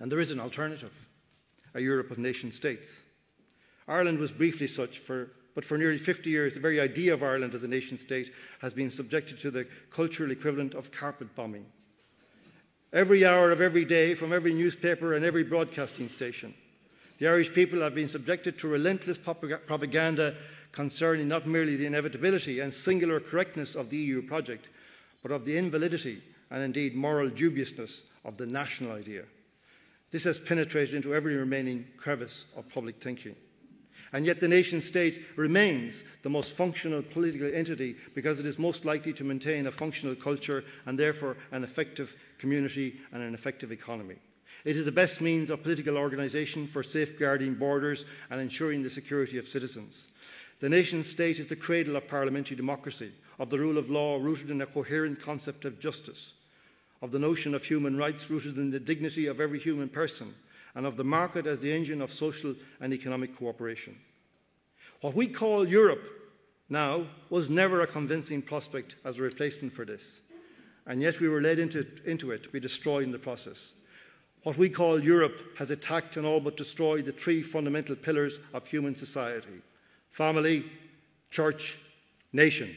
And there is an alternative a Europe of nation states. Ireland was briefly such, for, but for nearly 50 years, the very idea of Ireland as a nation state has been subjected to the cultural equivalent of carpet bombing. Every hour of every day, from every newspaper and every broadcasting station, the Irish people have been subjected to relentless propaganda concerning not merely the inevitability and singular correctness of the EU project, but of the invalidity and indeed moral dubiousness of the national idea. This has penetrated into every remaining crevice of public thinking. And yet, the nation state remains the most functional political entity because it is most likely to maintain a functional culture and therefore an effective community and an effective economy. It is the best means of political organisation for safeguarding borders and ensuring the security of citizens. The nation state is the cradle of parliamentary democracy, of the rule of law rooted in a coherent concept of justice of the notion of human rights rooted in the dignity of every human person, and of the market as the engine of social and economic cooperation. What we call Europe now was never a convincing prospect as a replacement for this, and yet we were led into, into it to be destroyed in the process. What we call Europe has attacked and all but destroyed the three fundamental pillars of human society family, church, nation.